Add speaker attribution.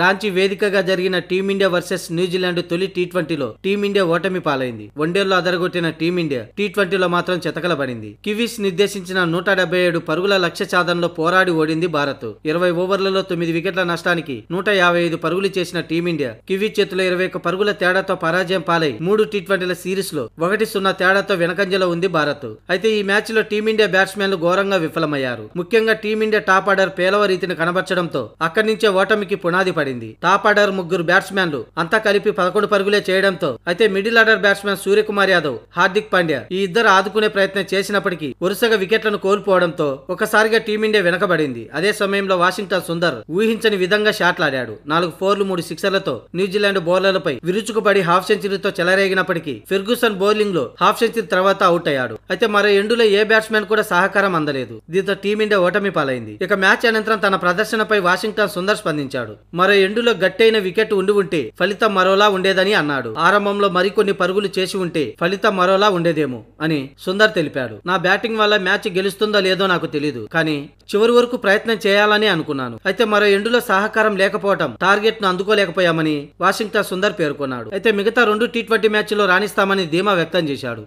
Speaker 1: రాంచీ వేదికగా జరిగిన team India versus New Zealand తొలి టీ ట్వంటీలో టీమిండియా ఓటమి పాలైంది వన్డేల్లో అదరగొట్టిన టీమిండియా టీ ట్వంటీలో మాత్రం చెతకలబడింది కివీస్ నిర్దేశించిన నూట డెబ్బై ఏడు పరుగుల లక్ష్య సాధనలో పోరాడి ఓడింది భారత్ ఇరవై ఓవర్లలో తొమ్మిది వికెట్ల నష్టానికి నూట యాభై ఐదు పరుగులు చేసిన టీమిండియా కివీ చేతిలో ఇరవై ఒక పరుగుల తేడాతో పరాజయం పాలై మూడు టీ ట్వంటీల సిరీస్ లో ఒకటి సున్నా తేడాతో వెనకంజలో ఉంది భారత్ అయితే ఈ మ్యాచ్ లో టీమిండియా బ్యాట్స్మెన్లు ఘోరంగా విఫలమయ్యారు ముఖ్యంగా టీమిండియా టాప్ ఆర్డర్ పేలవ రీతిని కనబర్చడంతో అక్కడి నుంచే ఓటమికి పునాది పడింది పడింది టాప్ ఆర్డర్ ముగ్గురు బ్యాట్స్మెన్లు అంతా కలిపి పదకొండు పరుగులే చేయడంతో అయితే middle order batsmen Suryakumar Yadav Hardik Pandya ఈ ఇద్దరు ఆదుకునే ప్రయత్నం చేసినప్పటికీ వరుసగా వికెట్లను కోల్పోవడంతో ఒకసారిగా టీమిండియా వెనకబడింది అదే సమయంలో వాషింగ్టన్ సుందర్ ఊహించని విధంగా షాట్లాడాడు నాలుగు ఫోర్లు మూడు సిక్సర్లతో న్యూజిలాండ్ బౌలర్లపై విరుచుకుపడి హాఫ్ సెంచరీతో చెలరేగినప్పటికీ ఫెర్గూసన్ బౌలింగ్ లో హాఫ్ సెంచరీ తర్వాత అవుట్ అయ్యాడు అయితే మరో ఎండులో ఏ బ్యాట్స్మెన్ కూడా సహకారం అందలేదు దీంతో టీమిండియా ఓటమి పాలైంది ఇక మ్యాచ్ అనంతరం తన ప్రదర్శనపై వాషింగ్టన్ సుందర్ స్పందించాడు మరో అరవై ఎండులో గట్టైన వికెట్ ఉండి ఉంటే ఫలితం మరోలా ఉండేదని అన్నాడు ఆరంభంలో మరికొన్ని పరుగులు చేసి ఉంటే ఫలితం మరోలా ఉండేదేమో అని సుందర్ తెలిపాడు నా బ్యాటింగ్ వల్ల మ్యాచ్ గెలుస్తుందో లేదో నాకు తెలియదు కానీ చివరి వరకు ప్రయత్నం చేయాలని అనుకున్నాను అయితే మరో ఎండులో సహకారం లేకపోవటం టార్గెట్ ను అందుకోలేకపోయామని వాషింగ్టన్ సుందర్ పేర్కొన్నాడు అయితే మిగతా రెండు టీ ట్వంటీ మ్యాచ్లో రాణిస్తామని ధీమా వ్యక్తం చేశాడు